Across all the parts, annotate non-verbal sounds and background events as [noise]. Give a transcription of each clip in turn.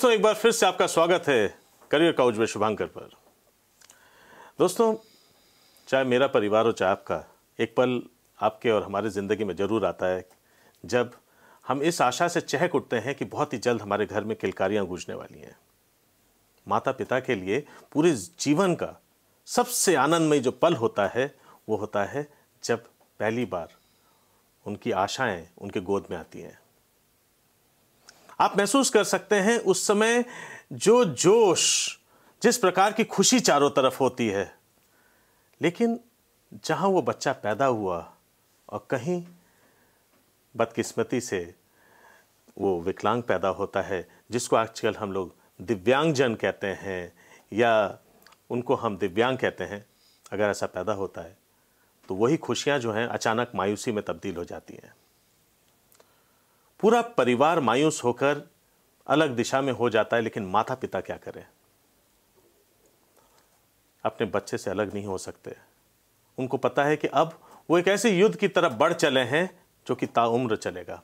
दोस्तों एक बार फिर से आपका स्वागत है करियर काउज में शुभांकर पर दोस्तों चाहे मेरा परिवार हो चाहे आपका एक पल आपके और हमारे ज़िंदगी में ज़रूर आता है जब हम इस आशा से चहक उठते हैं कि बहुत ही जल्द हमारे घर में किलकारियाँ गूंजने वाली हैं माता पिता के लिए पूरे जीवन का सबसे आनंदमय जो पल होता है वो होता है जब पहली बार उनकी आशाएं उनके गोद में आती हैं आप महसूस कर सकते हैं उस समय जो जोश जिस प्रकार की खुशी चारों तरफ होती है लेकिन जहाँ वो बच्चा पैदा हुआ और कहीं बदकिस्मती से वो विकलांग पैदा होता है जिसको आजकल हम लोग दिव्यांगजन कहते हैं या उनको हम दिव्यांग कहते हैं अगर ऐसा पैदा होता है तो वही खुशियाँ जो हैं अचानक मायूसी में तब्दील हो जाती हैं पूरा परिवार मायूस होकर अलग दिशा में हो जाता है लेकिन माता पिता क्या करें अपने बच्चे से अलग नहीं हो सकते उनको पता है कि अब वो एक ऐसे युद्ध की तरफ बढ़ चले हैं जो कि ताउम्र चलेगा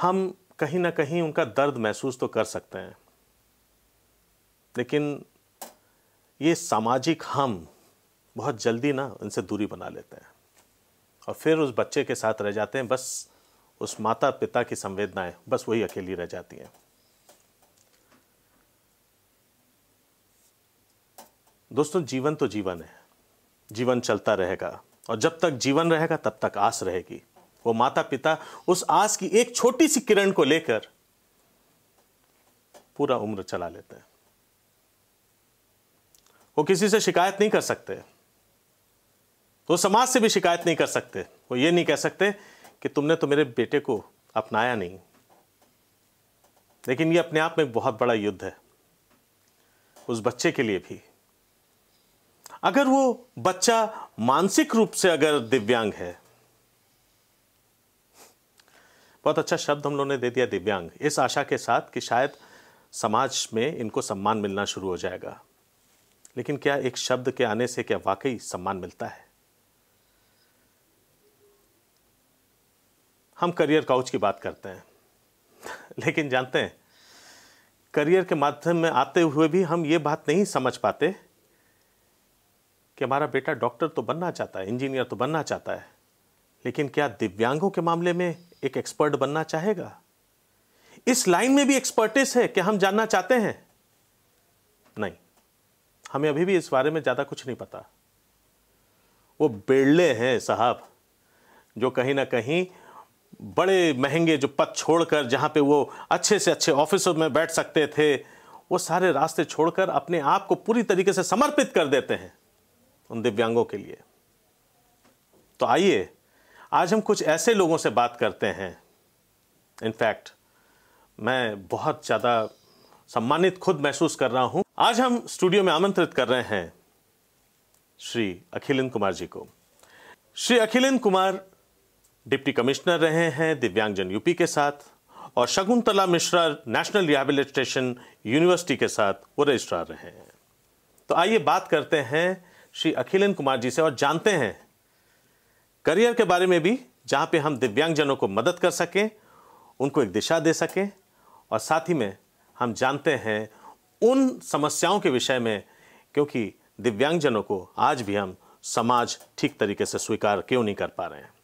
हम कहीं ना कहीं उनका दर्द महसूस तो कर सकते हैं लेकिन ये सामाजिक हम बहुत जल्दी ना उनसे दूरी बना लेते हैं और फिर उस बच्चे के साथ रह जाते हैं बस उस माता पिता की संवेदनाएं बस वही अकेली रह जाती हैं दोस्तों जीवन तो जीवन है जीवन चलता रहेगा और जब तक जीवन रहेगा तब तक आस रहेगी वो माता पिता उस आस की एक छोटी सी किरण को लेकर पूरा उम्र चला लेते हैं वो किसी से शिकायत नहीं कर सकते तो समाज से भी शिकायत नहीं कर सकते वो ये नहीं कह सकते कि तुमने तो मेरे बेटे को अपनाया नहीं लेकिन ये अपने आप में एक बहुत बड़ा युद्ध है उस बच्चे के लिए भी अगर वो बच्चा मानसिक रूप से अगर दिव्यांग है बहुत अच्छा शब्द हम लोगों ने दे दिया दिव्यांग इस आशा के साथ कि शायद समाज में इनको सम्मान मिलना शुरू हो जाएगा लेकिन क्या एक शब्द के आने से क्या वाकई सम्मान मिलता है हम करियर काउच की बात करते हैं [laughs] लेकिन जानते हैं करियर के माध्यम में आते हुए भी हम ये बात नहीं समझ पाते कि हमारा बेटा डॉक्टर तो बनना चाहता है इंजीनियर तो बनना चाहता है लेकिन क्या दिव्यांगों के मामले में एक एक्सपर्ट बनना चाहेगा इस लाइन में भी एक्सपर्टिस है क्या हम जानना चाहते हैं नहीं हमें अभी भी इस बारे में ज़्यादा कुछ नहीं पता वो बेड़ले हैं साहब जो कहीं ना कहीं बड़े महंगे जो पद छोड़कर जहाँ पे वो अच्छे से अच्छे ऑफिसों में बैठ सकते थे वो सारे रास्ते छोड़कर अपने आप को पूरी तरीके से समर्पित कर देते हैं उन दिव्यांगों के लिए तो आइए आज हम कुछ ऐसे लोगों से बात करते हैं इनफैक्ट मैं बहुत ज़्यादा सम्मानित खुद महसूस कर रहा हूँ आज हम स्टूडियो में आमंत्रित कर रहे हैं श्री अखिलेंद्र कुमार जी को श्री अखिलेंद्र कुमार डिप्टी कमिश्नर रहे हैं दिव्यांगजन यूपी के साथ और Shakuntala Mishra national rehabilitation university के साथ वो रजिस्ट्रार रहे हैं तो आइए बात करते हैं श्री अखिलन कुमार जी से और जानते हैं करियर के बारे में भी जहां पे हम दिव्यांगजनों को मदद कर सकें उनको एक दिशा दे सकें और साथ ही में हम जानते हैं उन समस्याओं के विषय में क्योंकि दिव्यांगजनों को आज भी हम समाज ठीक तरीके से स्वीकार क्यों नहीं कर पा रहे हैं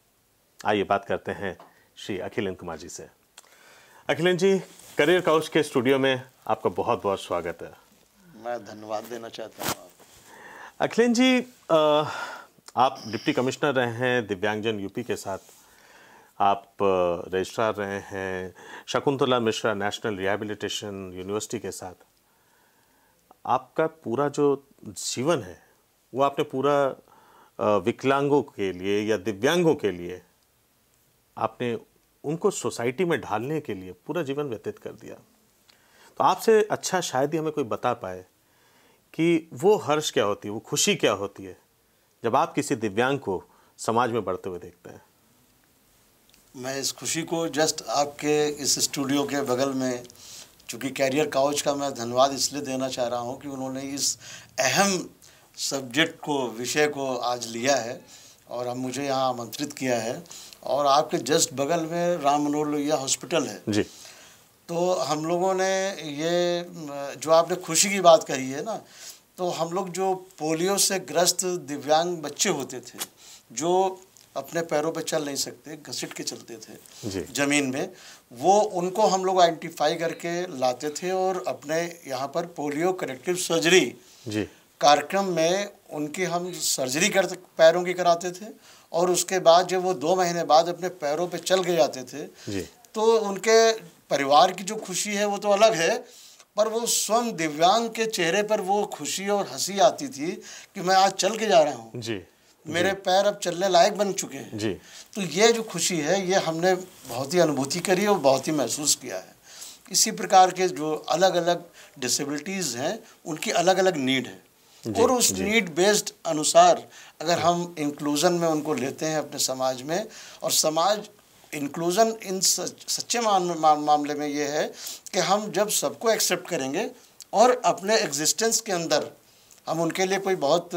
आइए बात करते हैं श्री अखिलेंद्र कुमार जी से अखिलेंद्र जी करियर काउच के स्टूडियो में आपका बहुत बहुत स्वागत है मैं धन्यवाद देना चाहता हूँ अखिलेंद्र जी आ, आप डिप्टी कमिश्नर रहे हैं दिव्यांगजन यूपी के साथ आप रजिस्ट्रार रहे हैं Shakuntala Mishra national rehabilitation university के साथ आपका पूरा जो जीवन है वो आपने पूरा विकलांगों के लिए या दिव्यांगों के लिए आपने उनको सोसाइटी में ढालने के लिए पूरा जीवन व्यतीत कर दिया तो आपसे अच्छा शायद ही हमें कोई बता पाए कि वो हर्ष क्या होती है वो खुशी क्या होती है जब आप किसी दिव्यांग को समाज में बढ़ते हुए देखते हैं मैं इस खुशी को जस्ट आपके इस स्टूडियो के बगल में चूँकि कैरियर काउच का मैं धन्यवाद इसलिए देना चाह रहा हूँ कि उन्होंने इस अहम सब्जेक्ट को विषय को आज लिया है और हम मुझे यहाँ आमंत्रित किया है और आपके जस्ट बगल में राम मनोहर लोहिया हॉस्पिटल है जी तो हम लोगों ने ये जो आपने खुशी की बात कही है ना तो हम लोग जो पोलियो से ग्रस्त दिव्यांग बच्चे होते थे जो अपने पैरों पे चल नहीं सकते घसीट के चलते थे ज़मीन में वो उनको हम लोग आइडेंटिफाई करके लाते थे और अपने यहाँ पर पोलियो करेक्टिव सर्जरी कार्यक्रम में उनकी हम सर्जरी कर पैरों की कराते थे और उसके बाद जब वो दो महीने बाद अपने पैरों पे चल के जाते थे तो उनके परिवार की जो खुशी है वो तो अलग है पर वो स्वयं दिव्यांग के चेहरे पर वो खुशी और हंसी आती थी कि मैं आज चल के जा रहा हूँ मेरे पैर अब चलने लायक बन चुके हैं जी तो ये जो खुशी है ये हमने बहुत ही अनुभूति करी और बहुत ही महसूस किया है इसी प्रकार के जो अलग अलग डिसेबिलिटीज़ हैं उनकी अलग अलग नीड है और उस नीड बेस्ड अनुसार अगर हम इंक्लूज़न में उनको लेते हैं अपने समाज में और समाज इंक्लूज़न इन सच, सच्चे मामले में ये है कि हम जब सबको एक्सेप्ट करेंगे और अपने एग्जिस्टेंस के अंदर हम उनके लिए कोई बहुत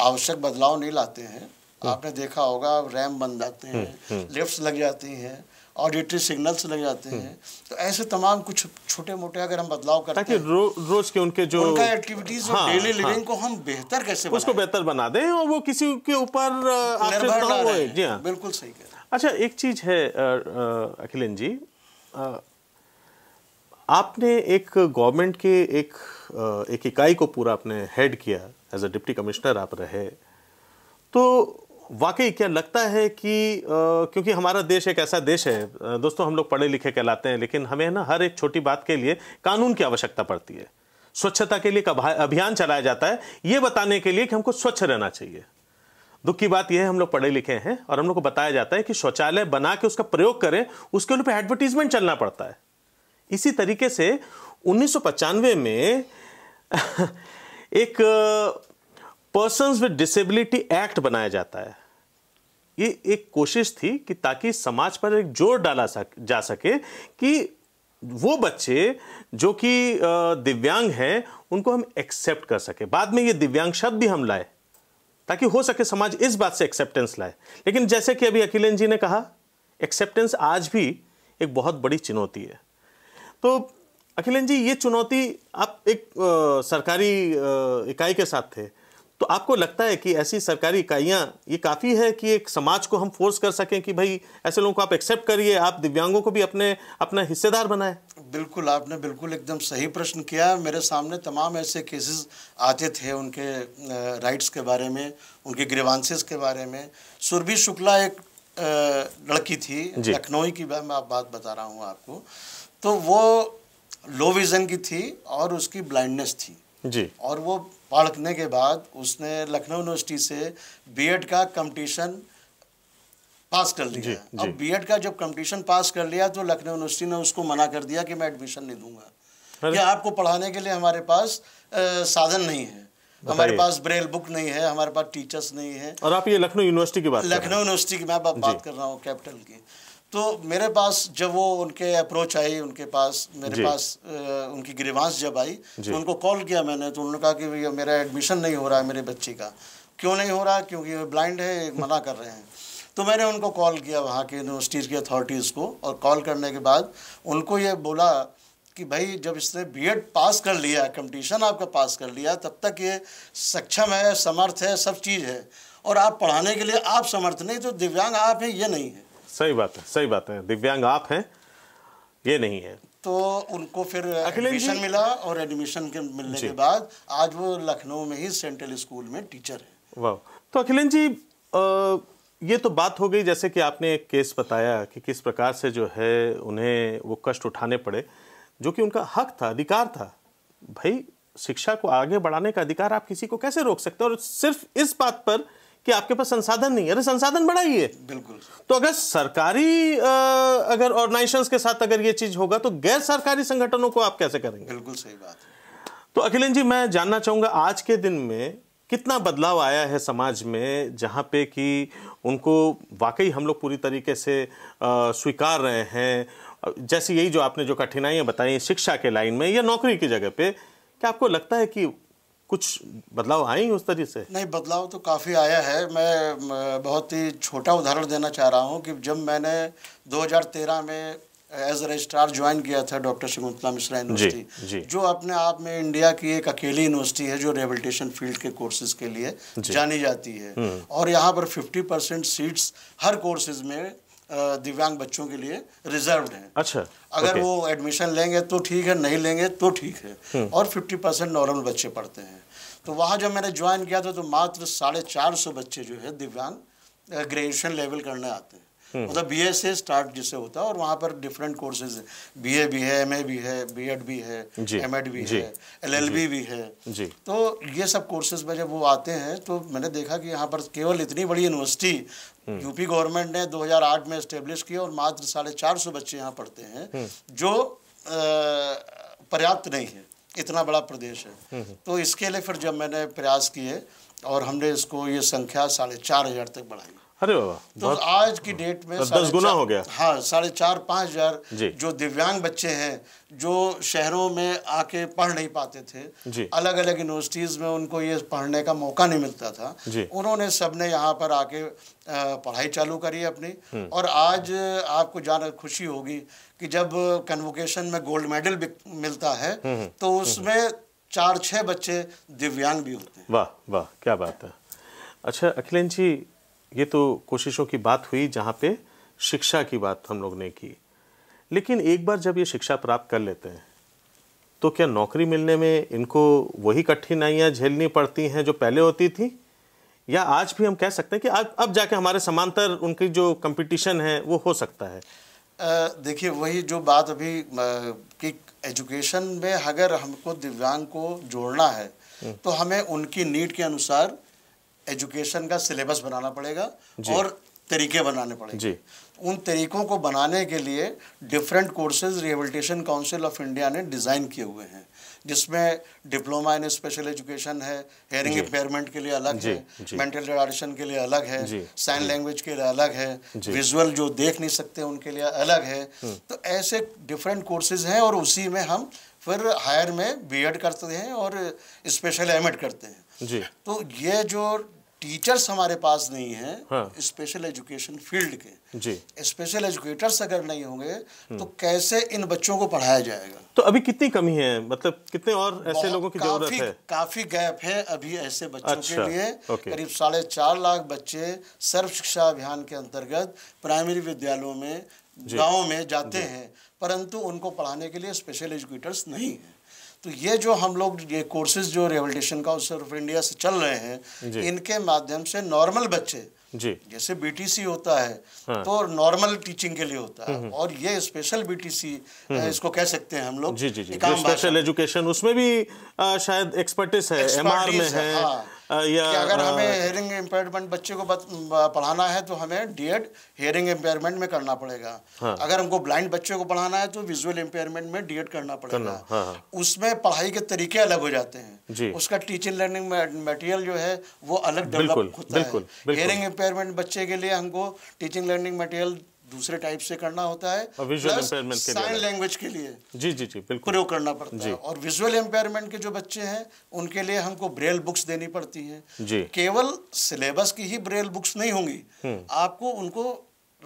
आवश्यक बदलाव नहीं लाते हैं hmm. आपने देखा होगा रैम बन जाते हैं लिफ्ट hmm, hmm. लग जाती हैं ऑडिटरी सिग्नल्स लग जाते हैं तो ऐसे तमाम कुछ छोटे मोटे अगर हम बदलाव करते ताकि रो, रोज के उनके जो उनका एक्टिविटीज हाँ, डेली लिविंग हाँ, को हम बेहतर कैसे उसको बेहतर बना दें और वो किसी के ऊपर जी हाँ बिल्कुल सही कह अच्छा एक चीज है अखिलन जी आपने एक गवर्नमेंट के एक एक इकाई को पूरा आपने हेड किया एज अ डिप्टी कमिश्नर आप रहे तो वाकई क्या लगता है कि आ, क्योंकि हमारा देश एक ऐसा देश है दोस्तों हम लोग पढ़े लिखे कहलाते हैं लेकिन हमें ना हर एक छोटी बात के लिए कानून की आवश्यकता पड़ती है स्वच्छता के लिए अभियान चलाया जाता है ये बताने के लिए कि हमको स्वच्छ रहना चाहिए दुख की बात यह है हम लोग पढ़े लिखे हैं और हम लोग को बताया जाता है कि शौचालय बना के उसका प्रयोग करें उसके लिए एडवर्टीजमेंट चलना पड़ता है इसी तरीके से उन्नीस में [laughs] एक पर्सन विद डिसेबिलिटी एक्ट बनाया जाता है ये एक कोशिश थी कि ताकि समाज पर एक जोर डाला सक, जा सके कि वो बच्चे जो कि दिव्यांग हैं उनको हम एक्सेप्ट कर सके बाद में ये दिव्यांग शब्द भी हम लाए ताकि हो सके समाज इस बात से एक्सेप्टेंस लाए लेकिन जैसे कि अभी अखिलेन जी ने कहा एक्सेप्टेंस आज भी एक बहुत बड़ी चुनौती है तो अखिलेन जी ये चुनौती आप एक आ, सरकारी इकाई के साथ थे तो आपको लगता है कि ऐसी सरकारी इकाइयाँ ये काफ़ी है कि एक समाज को हम फोर्स कर सकें कि भाई ऐसे लोगों को आप एक्सेप्ट करिए आप दिव्यांगों को भी अपने अपना हिस्सेदार बनाए बिल्कुल आपने बिल्कुल एकदम सही प्रश्न किया मेरे सामने तमाम ऐसे केसेस आते थे उनके राइट्स के बारे में उनके ग्रीवांसेस के बारे में सुरभि शुक्ला एक लड़की थी लखनऊ की मैं आप बात बता रहा हूँ आपको तो वो लो विज़न की थी और उसकी ब्लाइंडनेस थी जी और वो पढ़ने के बाद उसने लखनऊ यूनिवर्सिटी से बीएड का कंपटीशन पास कर लिया जी, जी. अब बीएड का जब कंपटीशन पास कर लिया तो लखनऊ यूनिवर्सिटी ने उसको मना कर दिया कि मैं एडमिशन नहीं दूंगा कि आपको पढ़ाने के लिए हमारे पास आ, साधन नहीं है हमारे पास ब्रेल बुक नहीं है हमारे पास टीचर्स नहीं है और आप ये लखनऊ यूनिवर्सिटी की बात लखनऊ यूनिवर्सिटी की मैं बात कर रहा हूँ कैपिटल की तो मेरे पास जब वो उनके अप्रोच आई उनके पास मेरे पास उनकी ग्रीवांस जब आई तो उनको कॉल किया मैंने तो उन्होंने कहा कि भैया मेरा एडमिशन नहीं हो रहा है मेरे बच्ची का क्यों नहीं हो रहा क्योंकि वो ब्लाइंड है मना कर रहे हैं तो मैंने उनको कॉल किया वहाँ के यूनिवर्सिटीज़ की अथॉरिटीज़ को और कॉल करने के बाद उनको ये बोला कि भाई जब इसने बी पास कर लिया कंपटीशन आपका पास कर लिया तब तक ये सक्षम है समर्थ है सब चीज़ है और आप पढ़ाने के लिए आप समर्थ नहीं तो दिव्यांग आप हैं ये नहीं है सही बात है सही बात है दिव्यांग आप हैं ये नहीं है तो उनको फिर एडमिशन मिला और एडमिशन के मिलने के बाद आज वो लखनऊ में ही सेंट्रल स्कूल में टीचर है वाह तो अखिलेश जी आ, ये तो बात हो गई जैसे कि आपने एक केस बताया कि किस प्रकार से जो है उन्हें वो कष्ट उठाने पड़े जो कि उनका हक था अधिकार था भाई शिक्षा को आगे बढ़ाने का अधिकार आप किसी को कैसे रोक सकते हैं और सिर्फ इस बात पर कि आपके पास संसाधन नहीं है अरे संसाधन है बिल्कुल तो अगर सरकारी आ, अगर ऑर्गेनाइजेशन के साथ अगर ये चीज होगा तो गैर सरकारी संगठनों को आप कैसे करेंगे बिल्कुल सही बात तो अखिलेश जी मैं जानना चाहूंगा आज के दिन में कितना बदलाव आया है समाज में जहाँ पे कि उनको वाकई हम लोग पूरी तरीके से स्वीकार रहे हैं जैसे यही जो आपने जो कठिनाइयाँ बताई शिक्षा के लाइन में या नौकरी की जगह पे क्या आपको लगता है कि कुछ बदलाव आए उस तरीके से नहीं बदलाव तो काफ़ी आया है मैं बहुत ही छोटा उदाहरण देना चाह रहा हूँ कि जब मैंने 2013 में एज रजिस्ट्रार ज्वाइन किया था डॉक्टर शकुंतला मिश्रा यूनिवर्सिटी जो अपने आप में इंडिया की एक अकेली यूनिवर्सिटी है जो रेबल्टेशन फील्ड के कोर्सेज के लिए जानी जाती है हम्म। और यहाँ पर 50 परसेंट सीट्स हर कोर्सेज में दिव्यांग बच्चों के लिए रिजर्व है अच्छा अगर okay. वो एडमिशन लेंगे तो ठीक है नहीं लेंगे तो ठीक है हम्म। और फिफ्टी परसेंट नॉर्मल बच्चे पढ़ते हैं तो वहाँ जब मैंने ज्वाइन किया था तो मात्र साढ़े चार सौ बच्चे जो है दिव्यांग ग्रेजुएशन लेवल करने आते हैं हम्म। मतलब बी से स्टार्ट जिससे होता है और वहाँ पर डिफरेंट कोर्सेज बी ए भी है एम ए भी है बी एड भी है एम एड भी है एल एल बी भी है तो ये सब कोर्सेज में जब वो आते हैं तो मैंने देखा कि यहाँ पर केवल इतनी बड़ी यूनिवर्सिटी यूपी गवर्नमेंट ने 2008 में स्टेब्लिश किया और मात्र साढ़े चार सौ बच्चे यहाँ पढ़ते हैं हम्म। जो पर्याप्त नहीं है इतना बड़ा प्रदेश है हम्म, तो इसके लिए फिर जब मैंने प्रयास किए और हमने इसको ये संख्या साढ़े चार हज़ार तक बढ़ाई अरे बाबा तो आज की डेट में मतलब दस गुना हो गया हाँ साढ़े चार पाँच हजार जो दिव्यांग बच्चे हैं जो शहरों में आके पढ़ नहीं पाते थे अलग अलग यूनिवर्सिटीज़ में उनको ये पढ़ने का मौका नहीं मिलता था उन्होंने सबने यहाँ पर आके पढ़ाई चालू करी अपनी हम्म। और आज आपको जाना खुशी होगी कि जब कन्वोकेशन में गोल्ड मेडल मिलता है हम्म, हम्म। तो उसमें चार छः बच्चे दिव्यांग भी होते हैं वाह वाह क्या बात है अच्छा अखिलेश जी ये तो कोशिशों की बात हुई जहाँ पे शिक्षा की बात हम लोग ने की लेकिन एक बार जब ये शिक्षा प्राप्त कर लेते हैं तो क्या नौकरी मिलने में इनको वही कठिनाइयाँ झेलनी पड़ती हैं जो पहले होती थी या आज भी हम कह सकते हैं कि आज अब जाके हमारे समांतर उनकी जो कंपटीशन है वो हो सकता है देखिए वही जो बात अभी कि एजुकेशन में अगर हमको दिव्यांग को जोड़ना है हम्म। तो हमें उनकी नीड के अनुसार एजुकेशन का सिलेबस बनाना पड़ेगा और तरीके बनाने पड़ेंगे उन तरीकों को बनाने के लिए different courses rehabilitation council of India ने डिज़ाइन किए हुए हैं जिसमें डिप्लोमा इन स्पेशल एजुकेशन है हेयरिंग इम्पेयरमेंट के लिए अलग जी, है मेंटल रिटार्डेशन के लिए अलग है साइन लैंग्वेज के लिए अलग है विजुअल जो देख नहीं सकते उनके लिए अलग है हम्म। तो ऐसे डिफरेंट कोर्सेज हैं और उसी में हम फिर हायर में बीएड करते हैं और स्पेशल एम करते हैं जी तो ये जो टीचर्स हमारे पास नहीं है स्पेशल एजुकेशन फील्ड के जी स्पेशल एजुकेटर्स अगर नहीं होंगे तो हम्म। कैसे इन बच्चों को पढ़ाया जाएगा तो अभी कितनी कमी है मतलब कितने और ऐसे लोगों की जरूरत है काफी गैप है अभी ऐसे बच्चों अच्छा, के लिए करीब साढ़े चार लाख बच्चे सर्व शिक्षा अभियान के अंतर्गत प्राइमरी विद्यालयों में गाँव में जाते हैं परंतु उनको पढ़ाने के लिए स्पेशल एजुकेटर्स नहीं है तो ये जो हम लोग ये कोर्सेज जो रिहेबिलिटेशन काउंसिल ऑफ इंडिया से चल रहे हैं इनके माध्यम से नॉर्मल बच्चे जी जैसे बीटीसी होता है हाँ। तो नॉर्मल टीचिंग के लिए होता है हम्म, हम्म। और ये स्पेशल हम्म, बीटीसी इसको कह सकते हैं हम लोग जी जी जी स्पेशल एजुकेशन उसमें भी आ, शायद एक्सपर्टिस है एमआर में है हाँ। या uh, कि अगर uh, हमें हेयरिंग इम्पेयरमेंट बच्चे को बत, पढ़ाना है तो हमें डीएड हेयरिंग इम्पेयरमेंट में करना पड़ेगा हाँ। अगर हमको ब्लाइंड बच्चे को पढ़ाना है तो विजुअल इम्पेयरमेंट में डीएड करना पड़ेगा हाँ, हाँ। उसमें पढ़ाई के तरीके अलग हो जाते हैं उसका टीचिंग लर्निंग मटेरियल जो है वो अलग डेवलप होता है हेयरिंग इम्पेयरमेंट बच्चे के लिए हमको टीचिंग लर्निंग मटेरियल दूसरे टाइप से करना होता है साइन लैंग्वेज के लिए जी जी जी बिल्कुल प्रयोग करना पड़ता है और विजुअल एम्पेयरमेंट के जो बच्चे हैं उनके लिए हमको ब्रेल बुक्स देनी पड़ती है जी केवल सिलेबस की ही ब्रेल बुक्स नहीं होंगी हम्म। आपको उनको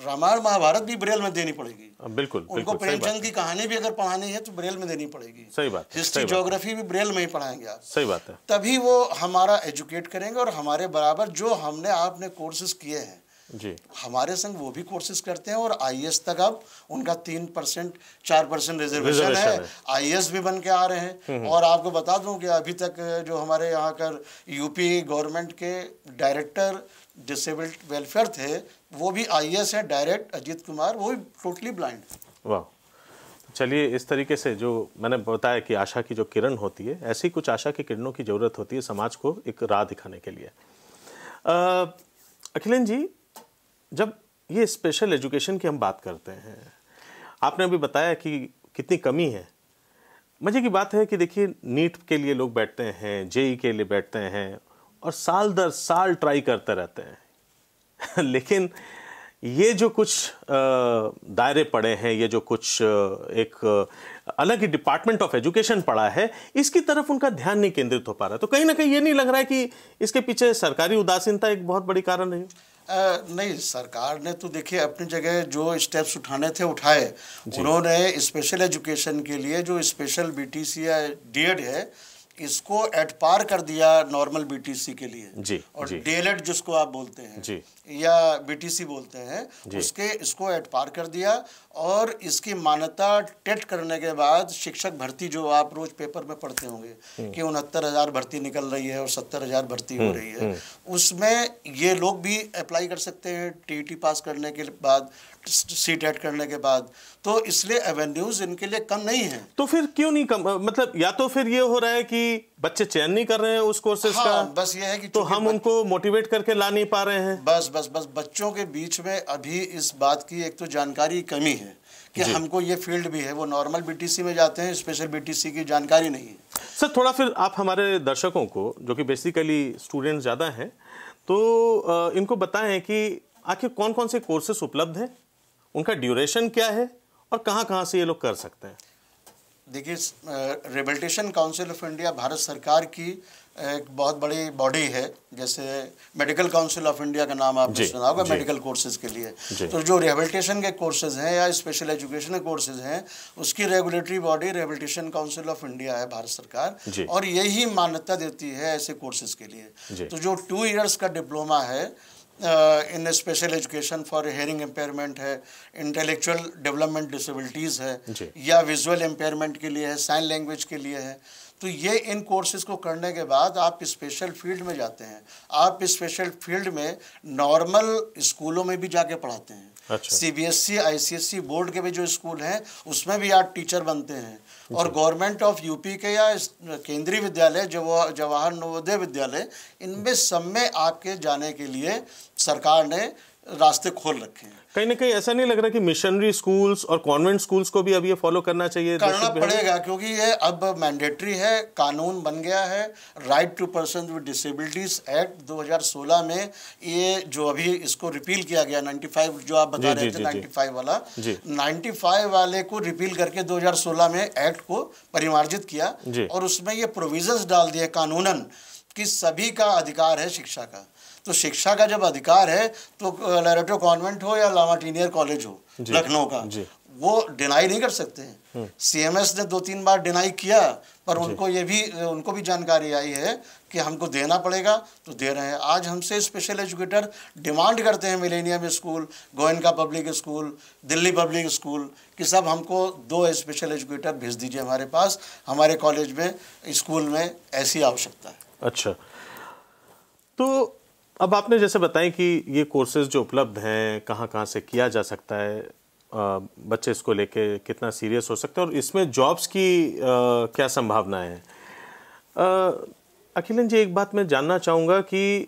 रामायण महाभारत भी ब्रेल में देनी पड़ेगी बिल्कुल उनको प्रेमचंद की कहानी भी अगर पढ़ानी है तो ब्रेल में देनी पड़ेगी सही बात हिस्ट्री जोग्राफी भी ब्रेल में ही पढ़ाएंगे आप सही बात है तभी वो हमारा एजुकेट करेंगे और हमारे बराबर जो हमने आपने कोर्सेज किए हैं जी हमारे संग वो भी कोर्सेज करते हैं और आई तक अब उनका तीन परसेंट चार परसेंट रिजर्वेशन है, आई भी बन के आ रहे हैं हम्म, हम्म। और आपको बता दूं कि अभी तक जो हमारे यहाँ कर यूपी गवर्नमेंट के डायरेक्टर डिसेबल्ड वेलफेयर थे वो भी आई एस है डायरेक्ट अजीत कुमार वो भी टोटली ब्लाइंड वाह चलिए इस तरीके से जो मैंने बताया कि आशा की जो किरण होती है ऐसी कुछ आशा की किरणों की ज़रूरत होती है समाज को एक राह दिखाने के लिए अखिलेन जी जब ये स्पेशल एजुकेशन की हम बात करते हैं आपने अभी बताया कि कितनी कमी है मज़े की बात है कि देखिए नीट के लिए लोग बैठते हैं जेई के लिए बैठते हैं और साल दर साल ट्राई करते रहते हैं [laughs] लेकिन ये जो कुछ दायरे पड़े हैं ये जो कुछ एक अलग ही डिपार्टमेंट ऑफ एजुकेशन पड़ा है इसकी तरफ उनका ध्यान नहीं केंद्रित हो पा रहा तो कहीं ना कहीं ये नहीं लग रहा है कि इसके पीछे सरकारी उदासीनता एक बहुत बड़ी कारण है नहीं सरकार ने तो देखिए अपनी जगह जो स्टेप्स उठाने थे उठाए उन्होंने स्पेशल एजुकेशन के लिए जो स्पेशल सी या एड है इसको एट पार कर दिया नॉर्मल बीटीसी के लिए जी, और डेलेट जिसको आप बोलते हैं जी, या बीटीसी बोलते हैं उसके इसको एट पार कर दिया और इसकी मान्यता टेट करने के बाद शिक्षक भर्ती जो आप रोज पेपर में पढ़ते होंगे हम्म। कि उनहत्तर हज़ार भर्ती निकल रही है और सत्तर हज़ार भर्ती हो हम्म, रही है हम्म। उसमें ये लोग भी अप्लाई कर सकते हैं टी पास e करने के बाद सीट एड करने के बाद तो इसलिए एवेन्यूज इनके लिए कम नहीं है तो फिर क्यों नहीं कम मतलब या तो फिर ये हो रहा है कि बच्चे चयन नहीं कर रहे हैं उस कोर्सेज हाँ, का बस ये है कि तो हम उनको मोटिवेट करके ला नहीं पा रहे हैं बस बस बस बच्चों के बीच में अभी इस बात की एक तो जानकारी कमी है कि हमको ये फील्ड भी है वो नॉर्मल बीटीसी में जाते हैं स्पेशल बीटीसी की जानकारी नहीं है सर थोड़ा फिर आप हमारे दर्शकों को जो कि बेसिकली स्टूडेंट्स ज़्यादा हैं तो इनको बताएं कि आखिर कौन कौन से कोर्सेस उपलब्ध हैं उनका ड्यूरेशन क्या है और कहाँ कहाँ से ये लोग कर सकते हैं देखिए rehabilitation council of India Bharat सरकार की एक बहुत बड़ी बॉडी है जैसे मेडिकल काउंसिल ऑफ इंडिया का नाम आपने सुना होगा मेडिकल कोर्सेज के लिए तो जो रिहेबिलिटेशन के कोर्सेज हैं या स्पेशल एजुकेशन के कोर्सेज हैं उसकी regulatory body rehabilitation council of India है भारत सरकार और यही मान्यता देती है ऐसे कोर्सेज के लिए तो जो टू ईयर्स का डिप्लोमा है in special education for hearing impairment है इंटेलेक्चुअल डेवलपमेंट डिसेबिलिटीज़ है या विजुअल एम्पेयरमेंट के लिए है साइन लैंग्वेज के लिए है तो ये इन कोर्सेज को करने के बाद आप स्पेशल फील्ड में जाते हैं आप स्पेशल फील्ड में नॉर्मल स्कूलों में भी जाके पढ़ाते हैं C B S C I C S C board के भी जो स्कूल हैं उसमें भी आप टीचर बनते हैं और गवर्नमेंट ऑफ यूपी के या केंद्रीय विद्यालय जवाहर नवोदय विद्यालय इनमें सब में आपके जाने के लिए सरकार ने रास्ते खोल रखे हैं कहीं ना कहीं ऐसा नहीं लग रहा कि मिशनरी स्कूल्स और कॉन्वेंट स्कूल्स को भी अब ये फॉलो करना चाहिए करना पड़ेगा क्योंकि ये अब मैंडेटरी है कानून बन गया है right to person with disabilities act 2016 में ये जो अभी इसको रिपील किया गया 95 जो आप बता रहे थे नाइन्टी फाइव वाला नाइन्टी फाइव वाले को रिपील करके दो में एक्ट को परिमार्जित किया और उसमें ये प्रोविजंस डाल दिए कानूनन कि सभी का अधिकार है शिक्षा का तो शिक्षा का जब अधिकार है तो लैरेटो कॉन्वेंट हो या लामा टीनियर कॉलेज हो लखनऊ का वो डिनाई नहीं कर सकते हैं सीएमएस हम्म। ने दो तीन बार डिनाई किया पर उनको ये भी उनको भी जानकारी आई है कि हमको देना पड़ेगा तो दे रहे हैं आज हमसे स्पेशल एजुकेटर डिमांड करते हैं millennium school Goenka public school Delhi public school कि सब हमको दो स्पेशल एजुकेटर भेज दीजिए हमारे पास हमारे कॉलेज में स्कूल में ऐसी आवश्यकता है अच्छा तो अब आपने जैसे बताएं कि ये कोर्सेज जो उपलब्ध हैं कहाँ कहाँ से किया जा सकता है बच्चे इसको लेके कितना सीरियस हो सकते हैं और इसमें जॉब्स की क्या संभावनाएं हैं अखिलन जी एक बात मैं जानना चाहूँगा कि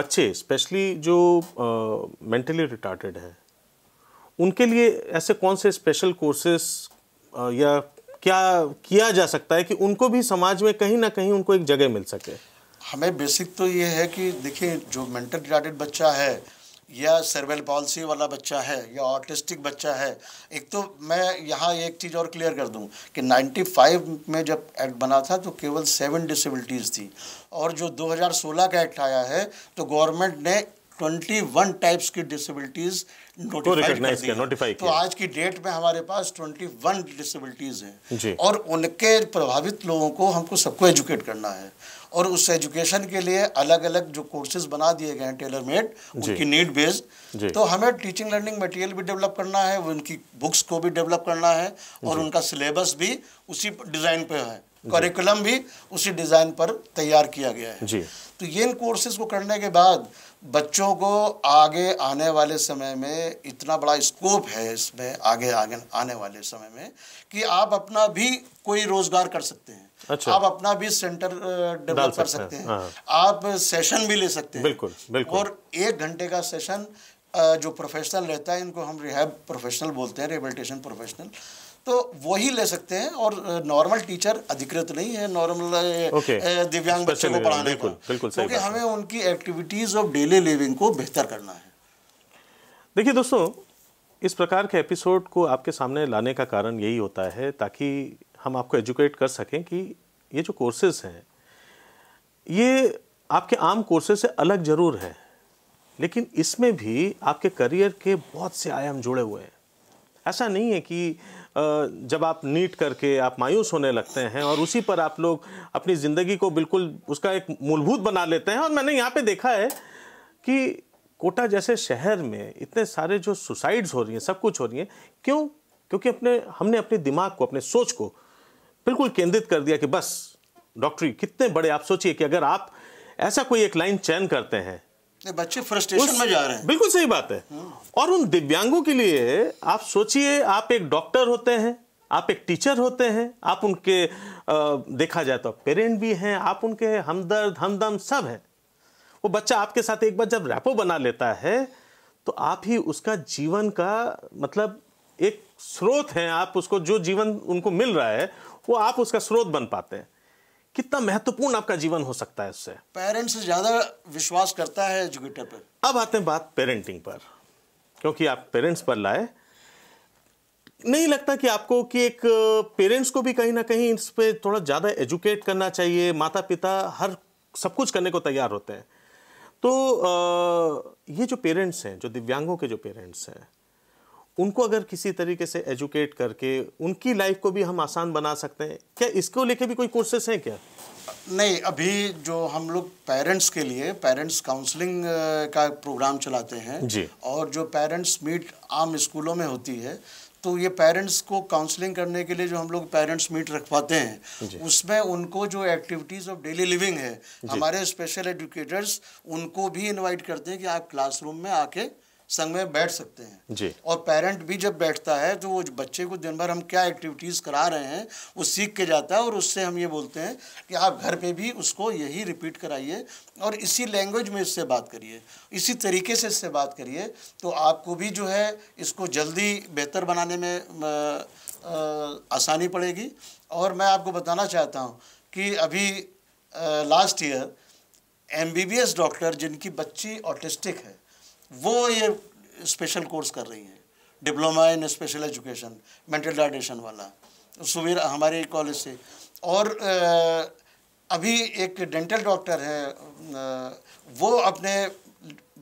बच्चे स्पेशली जो मेंटली रिटार्टेड हैं उनके लिए ऐसे कौन से स्पेशल कोर्सेस या क्या किया जा सकता है कि उनको भी समाज में कहीं ना कहीं उनको एक जगह मिल सके हमें बेसिक तो ये है कि देखिए जो मेंटल रिटार्डेड बच्चा है या सर्वेल पॉलिसी वाला बच्चा है या ऑटिस्टिक बच्चा है एक तो मैं यहाँ एक चीज़ और क्लियर कर दूँ कि 95 में जब एक्ट बना था तो केवल सेवन डिसेबिलिटीज़ थी और जो 2016 का एक्ट आया है तो गवर्नमेंट ने 21 टाइप्स की डिसेबिलिटीज़ तो नोटिफाई तो आज की डेट में हमारे पास 21 डिसबिलिटीज हैं और उनके प्रभावित लोगों को हमको सबको एजुकेट करना है और उस एजुकेशन के लिए अलग अलग जो कोर्सेज बना दिए गए हैं टेलर मेड उनकी नीड बेस्ड तो हमें टीचिंग लर्निंग मटेरियल भी डेवलप करना है उनकी बुक्स को भी डेवलप करना है और उनका सिलेबस भी उसी डिज़ाइन पे है करिकुलम भी उसी डिज़ाइन पर तैयार किया गया है तो ये इन कोर्सेज को करने के बाद बच्चों को आगे आने वाले समय में इतना बड़ा स्कोप है इसमें आगे आगे आने वाले समय में कि आप अपना भी कोई रोजगार कर सकते हैं अच्छा। आप अपना भी सेंटर डेवलप कर सकते हैं हाँ। आप सेशन भी ले सकते हैं बिल्कुल बिल्कुल और एक घंटे का सेशन जो प्रोफेशनल रहता है इनको हम रिहैब प्रोफेशनल बोलते हैं रिहेबिलिटेशन प्रोफेशनल तो वही ले सकते हैं और नॉर्मल टीचर अधिकृत नहीं है नॉर्मल okay. दिव्यांग बच्चों को पढ़ाने को क्योंकि तो हमें उनकी एक्टिविटीज ऑफ डेली लिविंग को बेहतर करना है देखिए दोस्तों इस प्रकार के एपिसोड को आपके सामने लाने का कारण यही होता है ताकि हम आपको एजुकेट कर सकें कि ये जो कोर्सेज हैं ये आपके आम कोर्सेज से अलग ज़रूर है लेकिन इसमें भी आपके करियर के बहुत से आयाम जुड़े हुए हैं ऐसा नहीं है कि जब आप नीट करके आप मायूस होने लगते हैं और उसी पर आप लोग अपनी ज़िंदगी को बिल्कुल उसका एक मूलभूत बना लेते हैं और मैंने यहाँ पे देखा है कि कोटा जैसे शहर में इतने सारे जो सुसाइड्स हो रही हैं सब कुछ हो रही हैं क्यों क्योंकि अपने हमने अपने दिमाग को अपने सोच को बिल्कुल केंद्रित कर दिया कि बस डॉक्टरी कितने बड़े आप सोचिए कि अगर आप ऐसा कोई एक लाइन चयन करते हैं बच्चे फ्रस्ट्रेशन में जा रहे हैं बिल्कुल सही बात है हाँ। और उन दिव्यांगों के लिए आप सोचिए आप एक डॉक्टर होते हैं आप एक टीचर होते हैं आप उनके आ, देखा जाए तो पेरेंट भी हैं आप उनके हमदर्द हमदम सब हैं वो बच्चा आपके साथ एक बार जब रैपो बना लेता है तो आप ही उसका जीवन का मतलब एक स्रोत हैं आप उसको जो जीवन उनको मिल रहा है वो आप उसका स्रोत बन पाते हैं कितना महत्वपूर्ण आपका जीवन हो सकता है उससे पेरेंट्स ज़्यादा विश्वास करता है एजुकेटर पर अब आते हैं बात पेरेंटिंग पर क्योंकि आप पेरेंट्स पर लाए नहीं लगता कि आपको कि एक पेरेंट्स को भी कहीं ना कहीं इस पर थोड़ा ज़्यादा एजुकेट करना चाहिए माता पिता हर सब कुछ करने को तैयार होते हैं तो ये जो पेरेंट्स हैं जो दिव्यांगों के जो पेरेंट्स हैं उनको अगर किसी तरीके से एजुकेट करके उनकी लाइफ को भी हम आसान बना सकते हैं क्या इसको लेके भी कोई कोर्सेस हैं क्या नहीं अभी जो हम लोग पेरेंट्स के लिए पेरेंट्स काउंसलिंग का प्रोग्राम चलाते हैं जी और जो पेरेंट्स मीट आम स्कूलों में होती है तो ये पेरेंट्स को काउंसलिंग करने के लिए जो हम लोग पेरेंट्स मीट रखवाते हैं उसमें उनको जो एक्टिविटीज़ ऑफ डेली लिविंग है हमारे स्पेशल एजुकेटर्स उनको भी इनवाइट करते हैं कि आप क्लासरूम में आके संग में बैठ सकते हैं जी और पेरेंट भी जब बैठता है तो वो बच्चे को दिन भर हम क्या एक्टिविटीज़ करा रहे हैं वो सीख के जाता है और उससे हम ये बोलते हैं कि आप घर पे भी उसको यही रिपीट कराइए और इसी लैंग्वेज में इससे बात करिए इसी तरीके से इससे बात करिए तो आपको भी जो है इसको जल्दी बेहतर बनाने में आसानी पड़ेगी और मैं आपको बताना चाहता हूँ कि अभी लास्ट ईयर एम डॉक्टर जिनकी बच्ची ऑटिस्टिक है वो ये स्पेशल कोर्स कर रही हैं diploma in special education mental retardation वाला सुबीर हमारे कॉलेज से और अभी एक डेंटल डॉक्टर है वो अपने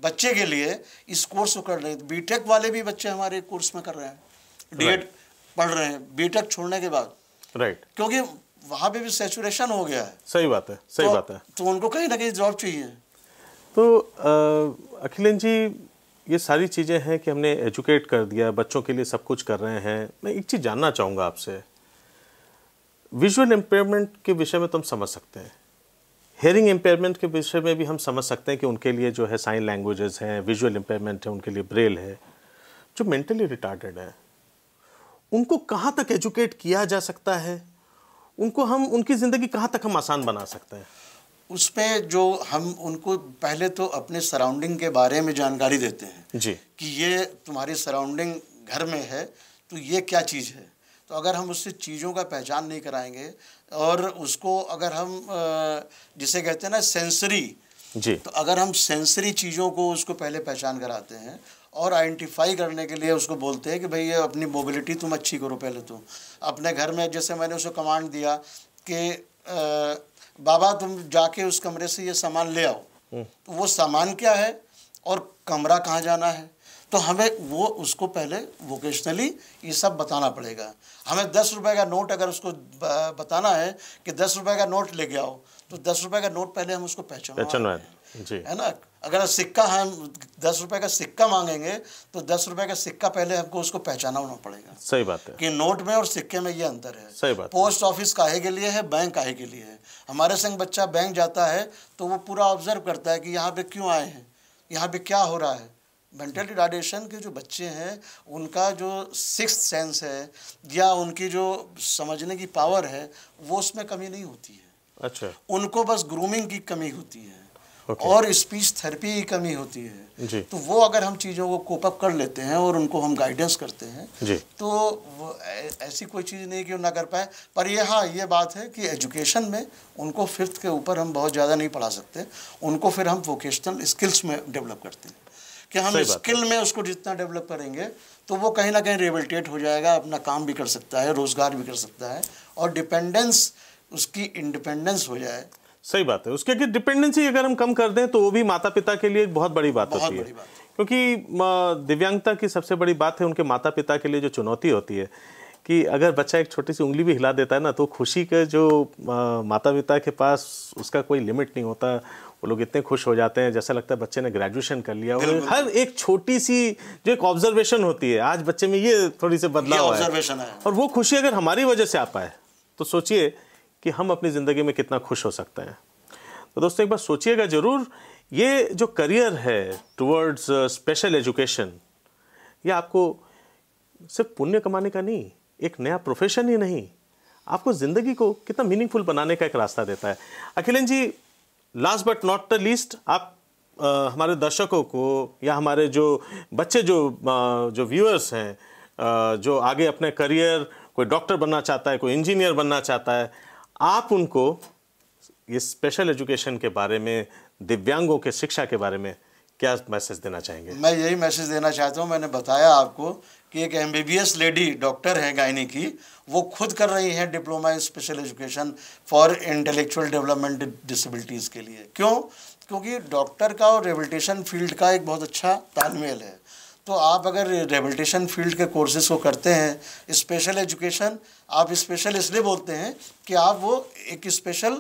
बच्चे के लिए इस कोर्स को कर रहे हैं बीटेक वाले भी बच्चे हमारे कोर्स में कर रहे हैं डी right. पढ़ रहे हैं बीटेक छोड़ने के बाद राइट right. क्योंकि वहाँ पे भी सेचुरेशन हो गया है सही बात है सही तो, बात है तो उनको कहीं ना कहीं जॉब चाहिए तो अखिलेश जी ये सारी चीज़ें हैं कि हमने एजुकेट कर दिया बच्चों के लिए सब कुछ कर रहे हैं मैं एक चीज़ जानना चाहूँगा आपसे विजुअल इम्पेयरमेंट के विषय में तो हम समझ सकते हैं हेयरिंग इम्पेयरमेंट के विषय में भी हम समझ सकते हैं कि उनके लिए जो है साइन लैंग्वेजेस हैं विजुअल इम्पेयरमेंट है उनके लिए ब्रेल है जो मेंटली रिटार्डेड है उनको कहाँ तक एजुकेट किया जा सकता है उनको हम उनकी ज़िंदगी कहाँ तक हम आसान बना सकते हैं उस पर जो हम उनको पहले तो अपने सराउंडिंग के बारे में जानकारी देते हैं जी कि ये तुम्हारी सराउंडिंग घर में है तो ये क्या चीज़ है तो अगर हम उससे चीज़ों का पहचान नहीं कराएंगे और उसको अगर हम जिसे कहते हैं ना सेंसरी जी तो अगर हम सेंसरी चीज़ों को उसको पहले पहचान कराते हैं और आइडेंटिफाई करने के लिए उसको बोलते हैं कि भाई ये अपनी मोबिलिटी तुम अच्छी करो पहले तो अपने घर में जैसे मैंने उसको कमांड दिया कि बाबा तुम जाके उस कमरे से ये सामान ले आओ हम्म। तो वो सामान क्या है और कमरा कहाँ जाना है तो हमें वो उसको पहले वोकेशनली ये सब बताना पड़ेगा हमें दस रुपए का नोट अगर उसको बताना है कि दस रुपए का नोट ले गया आओ तो दस रुपए का नोट पहले हम उसको पहचान पहचानवाएं है ना अगर सिक्का हम दस रुपए का सिक्का मांगेंगे तो दस रुपए का सिक्का पहले हमको उसको पहचाना होना पड़ेगा सही बात है कि नोट में और सिक्के में ये अंतर है सही बात पोस्ट ऑफिस काहे के लिए है बैंक काहे के लिए है हमारे संग बच्चा बैंक जाता है तो वो पूरा ऑब्जर्व करता है कि यहाँ पे क्यों आए हैं यहाँ पे क्या हो रहा है मेंटल रिटार्डेशन के जो बच्चे हैं उनका जो सिक्स सेंस है या उनकी जो समझने की पावर है वो उसमें कमी नहीं होती है अच्छा उनको बस ग्रूमिंग की कमी होती है okay. और स्पीच थेरेपी की कमी होती है जी. तो वो अगर हम चीज़ों को कोपअप कर लेते हैं और उनको हम गाइडेंस करते हैं जी. तो ऐसी कोई चीज़ नहीं कि वो ना कर पाए पर यह हाँ ये बात है कि एजुकेशन में उनको फिफ्थ के ऊपर हम बहुत ज़्यादा नहीं पढ़ा सकते उनको फिर हम वोकेशनल स्किल्स में डेवलप करते हैं कि हम स्किल में उसको जितना डेवलप करेंगे तो वो कहीं ना कहीं रिबल्टेट हो जाएगा अपना काम भी कर सकता है रोज़गार भी कर सकता है और डिपेंडेंस उसकी इंडिपेंडेंस हो जाए सही बात है उसके अगर डिपेंडेंसी अगर हम कम कर दें तो वो भी माता पिता के लिए एक बहुत बड़ी बात बहुत होती बड़ी है बात। क्योंकि दिव्यांगता की सबसे बड़ी बात है उनके माता पिता के लिए जो चुनौती होती है कि अगर बच्चा एक छोटी सी उंगली भी हिला देता है ना तो खुशी का जो माता पिता के पास उसका कोई लिमिट नहीं होता वो लोग इतने खुश हो जाते हैं जैसा लगता है बच्चे ने ग्रेजुएशन कर लिया और हर एक छोटी सी जो एक ऑब्जर्वेशन होती है आज बच्चे में ये थोड़ी सी बदलाव है।, है और वो खुशी अगर हमारी वजह से आ पाए तो सोचिए कि हम अपनी ज़िंदगी में कितना खुश हो सकते हैं तो दोस्तों एक बार सोचिएगा ज़रूर ये जो करियर है टुवर्ड्स स्पेशल एजुकेशन ये आपको सिर्फ पुण्य कमाने का नहीं एक नया प्रोफेशन ही नहीं आपको ज़िंदगी को कितना मीनिंगफुल बनाने का एक रास्ता देता है Akhilan ji last but not the least आप आ, uh, हमारे दर्शकों को या हमारे जो बच्चे जो आ, uh, जो व्यूअर्स हैं uh, जो आगे अपने करियर कोई डॉक्टर बनना चाहता है कोई इंजीनियर बनना चाहता है आप उनको ये स्पेशल एजुकेशन के बारे में दिव्यांगों के शिक्षा के बारे में क्या मैसेज देना चाहेंगे मैं यही मैसेज देना चाहता हूँ मैंने बताया आपको कि एक एम लेडी डॉक्टर हैं गायनी की वो खुद कर रही हैं diploma in special education for intellectual development disabilities के लिए क्यों क्योंकि डॉक्टर का और रेबिलिटेशन फील्ड का एक बहुत अच्छा तालमेल है तो आप अगर रेबिलिटेशन फील्ड के कोर्सेज़ को करते हैं स्पेशल एजुकेशन आप स्पेशल इसलिए बोलते हैं कि आप वो एक स्पेशल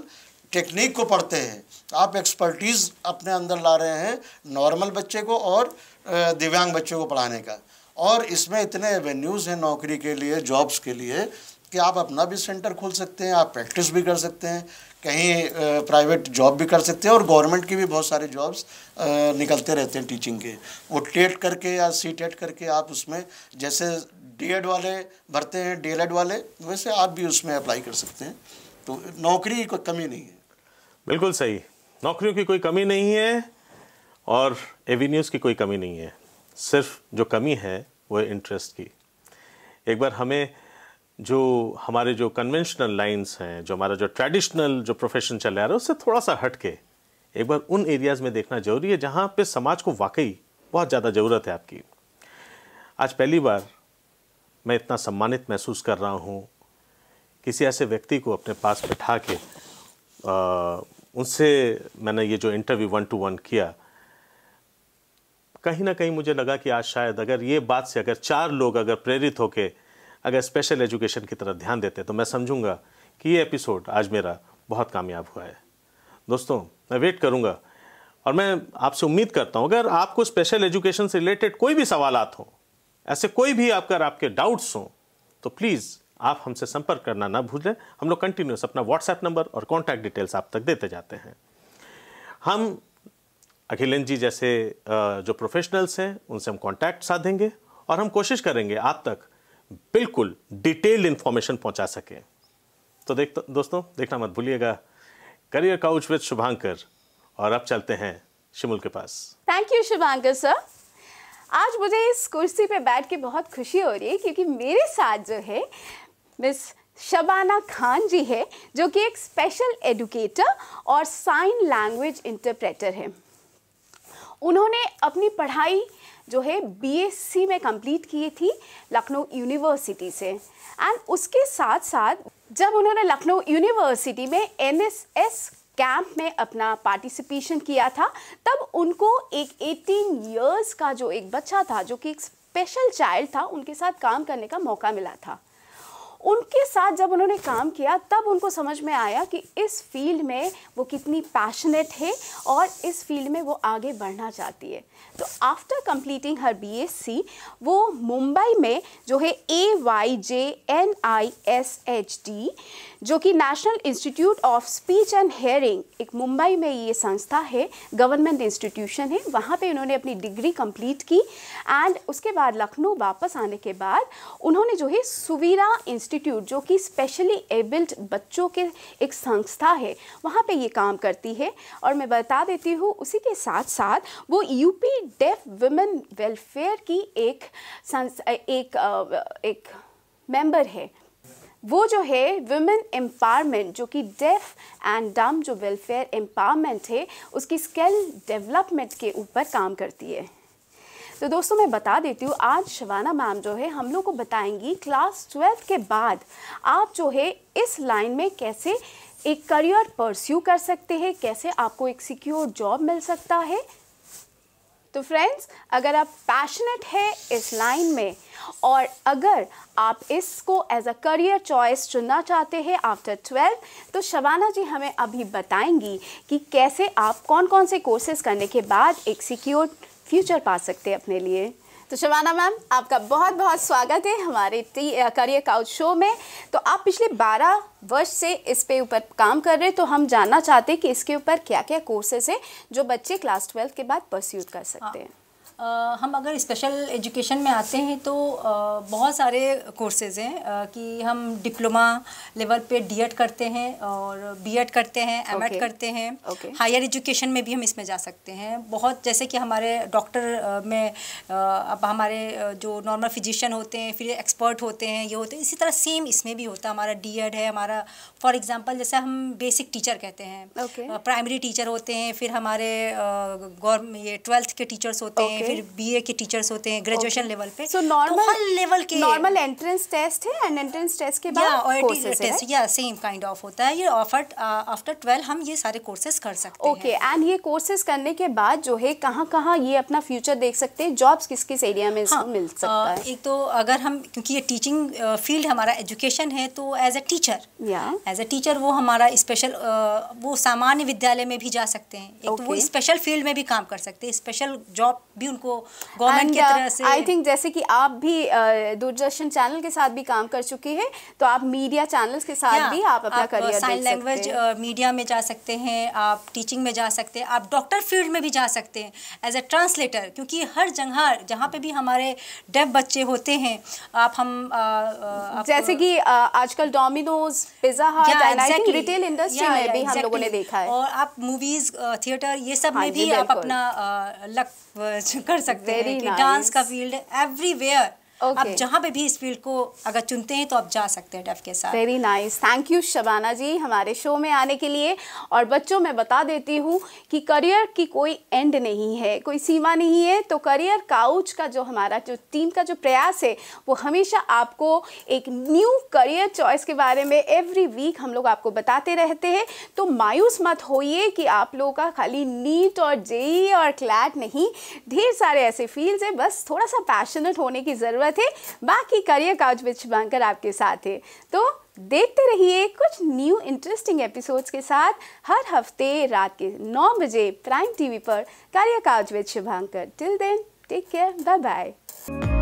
टेक्निक को पढ़ते हैं आप एक्सपर्टीज़ अपने अंदर ला रहे हैं नॉर्मल बच्चे को और दिव्यांग बच्चों को पढ़ाने का और इसमें इतने एवेन्यूज़ हैं नौकरी के लिए जॉब्स के लिए कि आप अपना भी सेंटर खोल सकते हैं आप प्रैक्टिस भी कर सकते हैं कहीं प्राइवेट जॉब भी कर सकते हैं और गवर्नमेंट की भी बहुत सारे जॉब्स निकलते रहते हैं टीचिंग के वो टेट करके या सी टेट करके आप उसमें जैसे एड वाले भरते हैं एड वाले वैसे आप भी उसमें अप्लाई कर सकते हैं तो नौकरी की कोई कमी नहीं है बिल्कुल सही नौकरियों की कोई कमी नहीं है और एवेन्यूज़ की कोई कमी नहीं है सिर्फ जो कमी है वो इंटरेस्ट की एक बार हमें जो हमारे जो कन्वेंशनल लाइंस हैं जो हमारा जो ट्रेडिशनल जो प्रोफेशन चले आ रहा है उससे थोड़ा सा हट के एक बार उन एरियाज़ में देखना जरूरी है जहाँ पे समाज को वाकई बहुत ज़्यादा ज़रूरत है आपकी आज पहली बार मैं इतना सम्मानित महसूस कर रहा हूँ किसी ऐसे व्यक्ति को अपने पास बैठा के आ, उनसे मैंने ये जो इंटरव्यू वन टू वन किया कहीं ना कहीं मुझे लगा कि आज शायद अगर ये बात से अगर चार लोग अगर प्रेरित होकर अगर स्पेशल एजुकेशन की तरफ ध्यान देते तो मैं समझूंगा कि ये एपिसोड आज मेरा बहुत कामयाब हुआ है दोस्तों मैं वेट करूंगा और मैं आपसे उम्मीद करता हूं अगर आपको स्पेशल एजुकेशन से रिलेटेड कोई भी सवाल हो ऐसे कोई भी आपका आपके डाउट्स हों तो प्लीज़ आप हमसे संपर्क करना ना भूलें हम लोग कंटिन्यूस अपना व्हाट्सएप नंबर और कॉन्टैक्ट डिटेल्स आप तक देते जाते हैं हम अखिलन जी जैसे जो प्रोफेशनल्स हैं उनसे हम कॉन्टैक्ट साधेंगे और हम कोशिश करेंगे आप तक बिल्कुल डिटेल्ड इन्फॉर्मेशन पहुंचा सकें तो देख दोस्तों देखना मत भूलिएगा करियर काउच विद शुभांकर और अब चलते हैं शिमुल के पास थैंक यू शुभांकर सर आज मुझे इस कुर्सी पे बैठ के बहुत खुशी हो रही है क्योंकि मेरे साथ जो है मिस शबाना खान जी है जो कि एक स्पेशल एडुकेटर और साइन लैंग्वेज इंटरप्रेटर है उन्होंने अपनी पढ़ाई जो है बीएससी में कंप्लीट की थी लखनऊ यूनिवर्सिटी से एंड उसके साथ साथ जब उन्होंने लखनऊ यूनिवर्सिटी में एनएसएस कैंप में अपना पार्टिसिपेशन किया था तब उनको एक 18 इयर्स का जो एक बच्चा था जो कि एक स्पेशल चाइल्ड था उनके साथ काम करने का मौका मिला था उनके साथ जब उन्होंने काम किया तब उनको समझ में आया कि इस फील्ड में वो कितनी पैशनेट है और इस फील्ड में वो आगे बढ़ना चाहती है तो आफ्टर कंप्लीटिंग हर बीएससी वो मुंबई में जो है A Y J N I S H D जो कि national institute of speech and hearing एक मुंबई में ये संस्था है गवर्नमेंट इंस्टीट्यूशन है वहाँ पे उन्होंने अपनी डिग्री कंप्लीट की एंड उसके बाद लखनऊ वापस आने के बाद उन्होंने जो है सुवीरा इंस्टीट्यूट इंस्टीट्यूट जो कि स्पेशली एबल्ड बच्चों के एक संस्था है वहाँ पे ये काम करती है और मैं बता देती हूँ उसी के साथ साथ वो यूपी डेफ वुमेन वेलफेयर की एक एक एक मेंबर है वो जो है वुमेन एम्पावरमेंट जो कि डेफ एंड डम जो वेलफेयर एम्पावरमेंट है उसकी स्किल डेवलपमेंट के ऊपर काम करती है तो दोस्तों मैं बता देती हूँ आज शवाना मैम जो है हम लोग को बताएंगी क्लास ट्वेल्थ के बाद आप जो है इस लाइन में कैसे एक करियर परस्यू कर सकते हैं कैसे आपको एक सिक्योर जॉब मिल सकता है तो फ्रेंड्स अगर आप पैशनेट है इस लाइन में और अगर आप इसको एज अ करियर चॉइस चुनना चाहते हैं आफ्टर ट्वेल्थ तो शबाना जी हमें अभी बताएंगी कि कैसे आप कौन कौन से कोर्सेज करने के बाद एक सिक्योर फ्यूचर पा सकते हैं अपने लिए तो शबाना मैम आपका बहुत बहुत स्वागत है हमारे टी करियर काउच शो में तो आप पिछले 12 वर्ष से इस पे ऊपर काम कर रहे हैं तो हम जानना चाहते हैं कि इसके ऊपर क्या क्या कोर्सेज हैं जो बच्चे क्लास ट्वेल्थ के बाद परस्यूट कर सकते हाँ। हैं हम अगर स्पेशल एजुकेशन में आते हैं तो बहुत सारे कोर्सेज़ हैं कि हम डिप्लोमा लेवल पे डीएड करते हैं और बीएड करते हैं एमएड okay. करते हैं okay. हायर एजुकेशन में भी हम इसमें जा सकते हैं बहुत जैसे कि हमारे डॉक्टर में अब हमारे जो नॉर्मल फिजिशियन होते हैं फिर एक्सपर्ट होते हैं ये होते हैं इसी तरह सेम इसमें भी होता है हमारा डी है हमारा फॉर एग्ज़ाम्पल जैसे हम बेसिक टीचर कहते हैं प्राइमरी okay. टीचर होते हैं फिर हमारे गौर ये ट्वेल्थ के टीचर्स होते हैं फिर बीए के टीचर्स होते हैं ग्रेजुएशन okay. लेवल पे सो नॉर्मल लेवल के नॉर्मल एंट्रेंस टेस्ट है एंड एंट्रेंस टेस्ट के बाद टेस्ट या सेम काइंड ऑफ होता है ये ऑफर आफ्टर ट्वेल्व हम ये सारे कोर्सेज कर सकते हैं ओके एंड ये कोर्सेज करने के बाद जो है कहाँ कहाँ ये अपना फ्यूचर देख सकते हैं जॉब्स किस किस एरिया में हाँ, मिल सकता आ, uh, है एक तो अगर हम क्योंकि ये टीचिंग फील्ड uh, हमारा एजुकेशन है तो as a teacher as a teacher वो हमारा स्पेशल uh, वो सामान्य विद्यालय में भी जा सकते हैं एक okay. तो वो स्पेशल फील्ड में भी काम कर सकते हैं स्पेशल जॉब भी उनको गवर्नमेंट की uh, तरह से आई थिंक जैसे कि आप भी uh, दूरदर्शन चैनल के साथ भी काम कर चुकी हैं तो आप मीडिया चैनल्स के साथ भी आप अपना करियर साइन लैंग्वेज मीडिया में जा सकते हैं आप टीचिंग में जा सकते हैं आप डॉक्टर फील्ड में भी जा सकते हैं एज ए ट्रांसलेटर क्योंकि हर जगह जहाँ पे भी हमारे डेफ बच्चे होते हैं आप हम uh, जैसे कि आजकल Domino's pizza hut retail industry में भी हम लोगों ने देखा है और आप मूवीज थिएटर ये सब में हाँ भी आप अपना लक कर सकते हैं कि डांस nice. का फील्ड एवरीवेयर okay. आप जहाँ पे भी इस फील्ड को अगर चुनते हैं तो आप जा सकते हैं डेफ के साथ very nice thank you Shabana ji हमारे शो में आने के लिए और बच्चों मैं बता देती हूँ कि करियर की कोई एंड नहीं है कोई सीमा नहीं है तो करियर काउच का जो हमारा जो टीम का जो प्रयास है वो हमेशा आपको एक न्यू करियर चॉइस के बारे में एवरी वीक हम लोग आपको बताते रहते हैं तो मायूस मत होइए कि आप लोगों का खाली नीट और जेई और क्लैट नहीं ढेर सारे ऐसे फील्ड्स हैं बस थोड़ा सा पैशनेट होने की ज़रूरत जरूरत है बाकी करियर काउच विच बनकर आपके साथ है तो देखते रहिए कुछ न्यू इंटरेस्टिंग एपिसोड्स के साथ हर हफ्ते रात के 9 बजे प्राइम टीवी पर career couch with Shubhankar till then take care bye bye